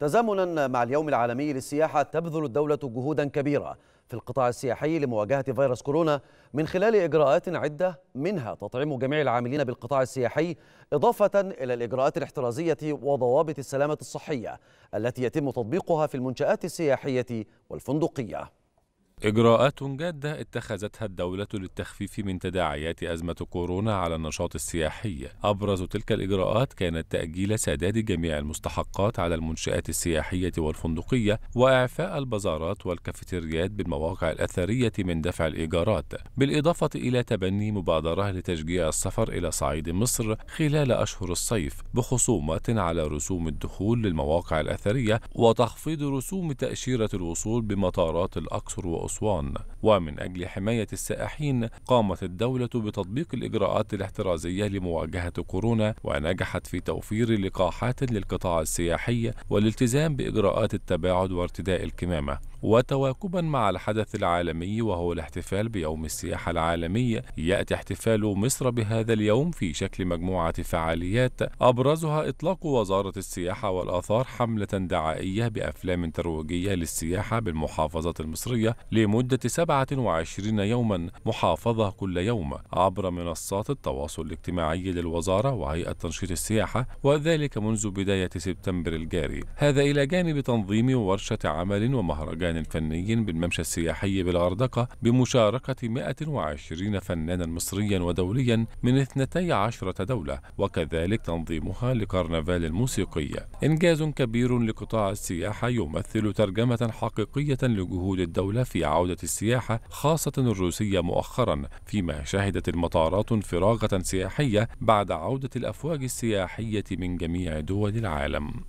تزامنا مع اليوم العالمي للسياحة تبذل الدولة جهودا كبيرة في القطاع السياحي لمواجهة فيروس كورونا من خلال إجراءات عدة منها تطعيم جميع العاملين بالقطاع السياحي إضافة إلى الإجراءات الاحترازية وضوابط السلامة الصحية التي يتم تطبيقها في المنشآت السياحية والفندقية إجراءات جادة اتخذتها الدولة للتخفيف من تداعيات أزمة كورونا على النشاط السياحي. أبرز تلك الإجراءات كانت تأجيل سداد جميع المستحقات على المنشآت السياحية والفندقية وإعفاء البازارات والكافيتريات بالمواقع الأثرية من دفع الإيجارات، بالإضافة إلى تبني مبادرة لتشجيع السفر إلى صعيد مصر خلال أشهر الصيف بخصومات على رسوم الدخول للمواقع الأثرية وتخفيض رسوم تأشيرة الوصول بمطارات الأقصر و One. ومن أجل حماية السائحين قامت الدولة بتطبيق الإجراءات الاحترازية لمواجهة كورونا ونجحت في توفير لقاحات للقطاع السياحي والالتزام بإجراءات التباعد وارتداء الكمامة وتواكبا مع الحدث العالمي وهو الاحتفال بيوم السياحة العالمي يأتي احتفال مصر بهذا اليوم في شكل مجموعة فعاليات أبرزها إطلاق وزارة السياحة والآثار حملة دعائية بأفلام ترويجية للسياحة بالمحافظات المصرية لمدة سبع 27 يوما محافظة كل يوم عبر منصات التواصل الاجتماعي للوزارة وهيئة تنشيط السياحة وذلك منذ بداية سبتمبر الجاري هذا إلى جانب تنظيم ورشة عمل ومهرجان فني بالممشى السياحي بالغردقة بمشاركة 120 فنانا مصريا ودوليا من 12 دولة وكذلك تنظيمها لكرنفال الموسيقي إنجاز كبير لقطاع السياحة يمثل ترجمة حقيقية لجهود الدولة في عودة السياحة السياحة خاصة الروسية مؤخرا فيما شهدت المطارات فراغة سياحية بعد عودة الأفواج السياحية من جميع دول العالم